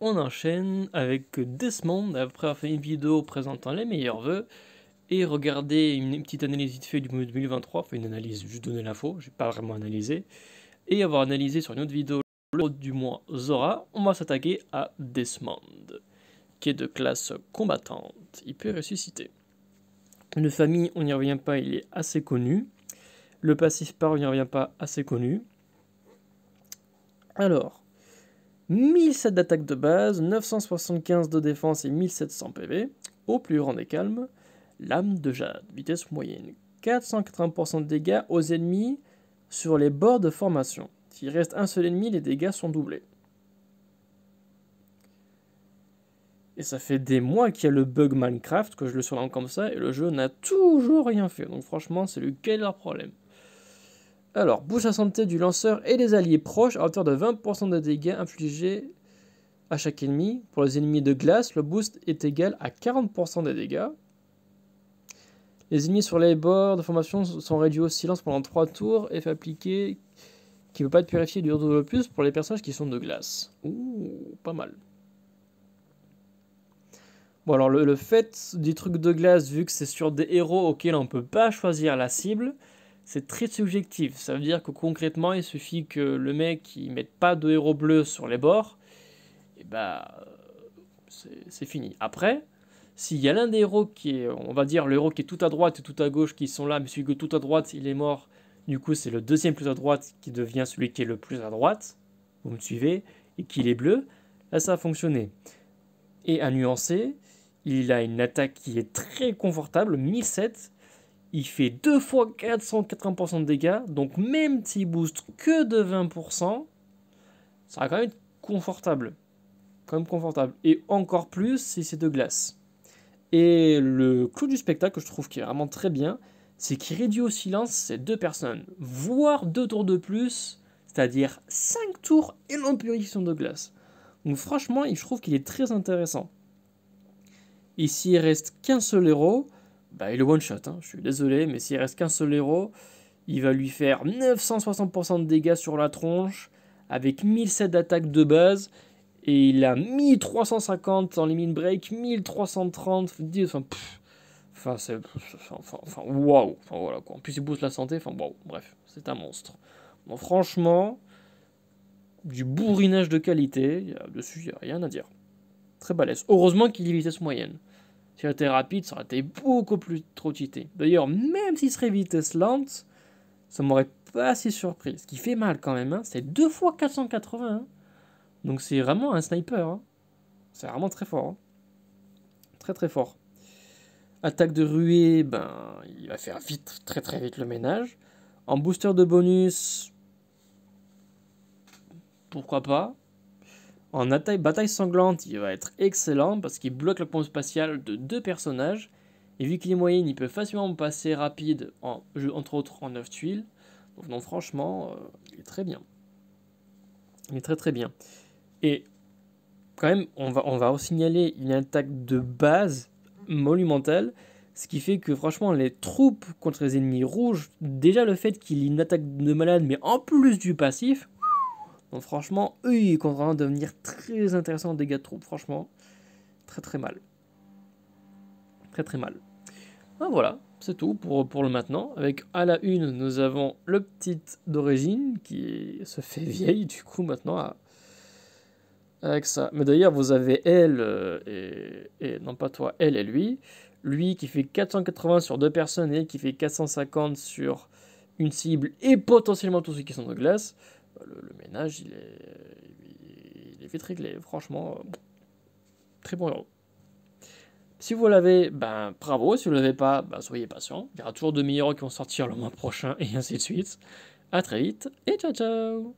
on enchaîne avec Desmond, après avoir fait une vidéo présentant les meilleurs vœux, et regarder une petite analyse de fait du 2023, enfin une analyse, juste donner l'info, j'ai pas vraiment analysé, et avoir analysé sur une autre vidéo le du mois Zora, on va s'attaquer à Desmond, qui est de classe combattante, il peut ressusciter. Le famille, on n'y revient pas, il est assez connu. Le passif par, on n'y revient pas, assez connu. Alors, 1007 d'attaque de base, 975 de défense et 1700 PV, au plus grand des calmes, lame de jade, vitesse moyenne, 480% de dégâts aux ennemis sur les bords de formation. S'il reste un seul ennemi, les dégâts sont doublés. Et ça fait des mois qu'il y a le bug Minecraft, que je le surlance comme ça, et le jeu n'a toujours rien fait. Donc franchement, c'est lequel leur problème. Alors, bouche à santé du lanceur et des alliés proches à hauteur de 20% des dégâts infligés à chaque ennemi. Pour les ennemis de glace, le boost est égal à 40% des dégâts. Les ennemis sur les bords de formation sont réduits au silence pendant 3 tours et fait qui ne peut pas être purifié du retour pour les personnages qui sont de glace. Ouh, pas mal. Bon alors le, le fait du truc de glace, vu que c'est sur des héros auxquels on ne peut pas choisir la cible, c'est très subjectif. Ça veut dire que concrètement, il suffit que le mec ne mette pas de héros bleus sur les bords, et bah euh, c'est fini. Après, s'il y a l'un des héros qui est, on va dire, le héros qui est tout à droite et tout à gauche qui sont là, mais celui que tout à droite, il est mort, du coup c'est le deuxième plus à droite qui devient celui qui est le plus à droite, vous me suivez, et qu'il est bleu, là ça a fonctionné. Et à nuancer, il a une attaque qui est très confortable, 1007, il fait 2 fois 480% de dégâts, donc même s'il booste que de 20%, ça va quand même être confortable. Quand même confortable. Et encore plus si c'est de glace. Et le clou du spectacle que je trouve qui est vraiment très bien, c'est qu'il réduit au silence ces deux personnes, voire deux tours de plus, c'est-à-dire 5 tours et non purification de glace. Donc franchement, je trouve qu'il est très intéressant. Ici, il reste qu'un seul héros, bah, il le one-shot. Hein, je suis désolé, mais s'il reste qu'un seul héros, il va lui faire 960% de dégâts sur la tronche, avec 1007 d'attaque de base, et il a 1350 en limit break, 1330, enfin, c'est, enfin, waouh, voilà quoi. En plus, il booste la santé, enfin, waouh, bref, c'est un monstre. Bon, franchement, du bourrinage de qualité, dessus, il n'y a rien à dire. Très balèze. Heureusement qu'il est vitesse moyenne. Si était rapide, ça aurait été beaucoup plus trop cheaté. D'ailleurs, même s'il serait vitesse lente, ça m'aurait pas assez surpris. Ce qui fait mal quand même, hein, c'est 2 fois 480. Hein. Donc c'est vraiment un sniper. Hein. C'est vraiment très fort. Très très fort. Attaque de ruée, ben, il va faire vite, très très vite le ménage. En booster de bonus, pourquoi pas en attaque, bataille sanglante, il va être excellent parce qu'il bloque la pompe spatiale de deux personnages. Et vu qu'il est moyen, il peut facilement passer rapide, entre autres en 9 tuiles. Donc non, franchement, euh, il est très bien. Il est très très bien. Et quand même, on va, on va signaler une attaque de base monumentale. Ce qui fait que franchement, les troupes contre les ennemis rouges, déjà le fait qu'il ait une attaque de malade, mais en plus du passif, donc franchement, eux, ils vont vraiment devenir très intéressants en dégâts de troupes, franchement. Très très mal. Très très mal. Ah, voilà, c'est tout pour, pour le maintenant. Avec à la une, nous avons le petit d'origine qui se fait vieille du coup maintenant à, avec ça. Mais d'ailleurs, vous avez elle euh, et, non pas toi, elle et lui. Lui qui fait 480 sur deux personnes et qui fait 450 sur une cible et potentiellement tous ceux qui sont de glace le, ménage, il est, il est vite réglé. Franchement, euh, très bon euro. Si vous l'avez, ben bravo. Si vous ne l'avez pas, ben, soyez patient. Il y aura toujours de meilleurs qui vont sortir le mois prochain et ainsi de suite. A très vite et ciao ciao